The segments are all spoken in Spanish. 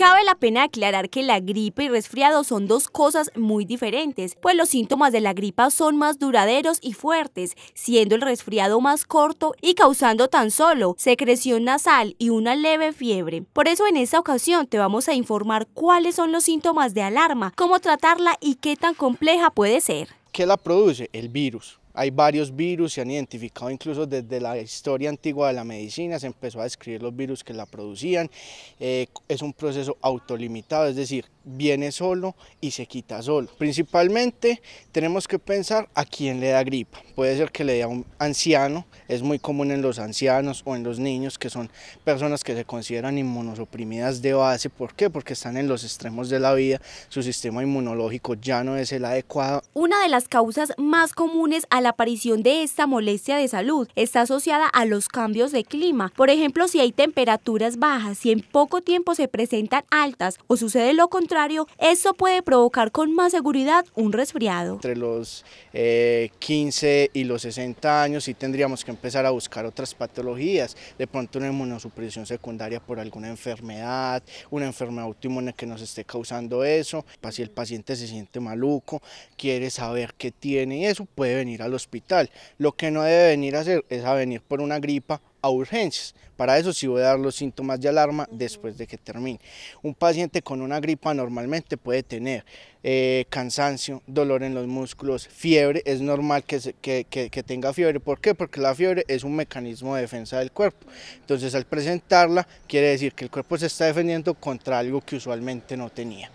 Cabe la pena aclarar que la gripe y resfriado son dos cosas muy diferentes, pues los síntomas de la gripa son más duraderos y fuertes, siendo el resfriado más corto y causando tan solo secreción nasal y una leve fiebre. Por eso en esta ocasión te vamos a informar cuáles son los síntomas de alarma, cómo tratarla y qué tan compleja puede ser. ¿Qué la produce? El virus hay varios virus, se han identificado incluso desde la historia antigua de la medicina, se empezó a describir los virus que la producían. Eh, es un proceso autolimitado, es decir, viene solo y se quita solo. Principalmente tenemos que pensar a quién le da gripa. Puede ser que le dé a un anciano, es muy común en los ancianos o en los niños que son personas que se consideran inmunosoprimidas de base. ¿Por qué? Porque están en los extremos de la vida, su sistema inmunológico ya no es el adecuado. Una de las causas más comunes a la aparición de esta molestia de salud está asociada a los cambios de clima. Por ejemplo, si hay temperaturas bajas, si en poco tiempo se presentan altas o sucede lo contrario, eso puede provocar con más seguridad un resfriado. Entre los 15 eh, y los 60 años sí tendríamos que empezar a buscar otras patologías, de pronto una inmunosupresión secundaria por alguna enfermedad, una enfermedad autoinmune que nos esté causando eso. Si el paciente se siente maluco, quiere saber qué tiene y eso puede venir al hospital. Lo que no debe venir a hacer es a venir por una gripa a urgencias. Para eso sí voy a dar los síntomas de alarma después de que termine. Un paciente con una gripa normalmente puede tener eh, cansancio, dolor en los músculos, fiebre. Es normal que, que, tenga fiebre. ¿Por qué? Porque la fiebre es un mecanismo de defensa del cuerpo. Entonces al presentarla quiere decir que el cuerpo se está defendiendo contra algo que usualmente no tenía.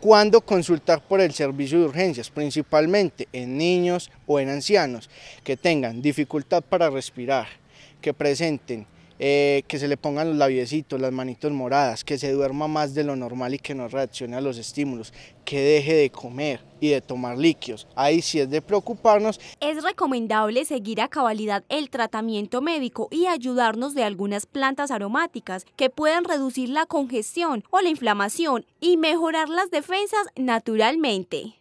¿Cuándo consultar por el servicio de urgencias? Principalmente en niños o en ancianos que tengan dificultad para respirar, que presenten, eh, que se le pongan los labiecitos, las manitos moradas, que se duerma más de lo normal y que no reaccione a los estímulos, que deje de comer y de tomar líquidos. Ahí sí es de preocuparnos. Es recomendable seguir a cabalidad el tratamiento médico y ayudarnos de algunas plantas aromáticas que puedan reducir la congestión o la inflamación y mejorar las defensas naturalmente.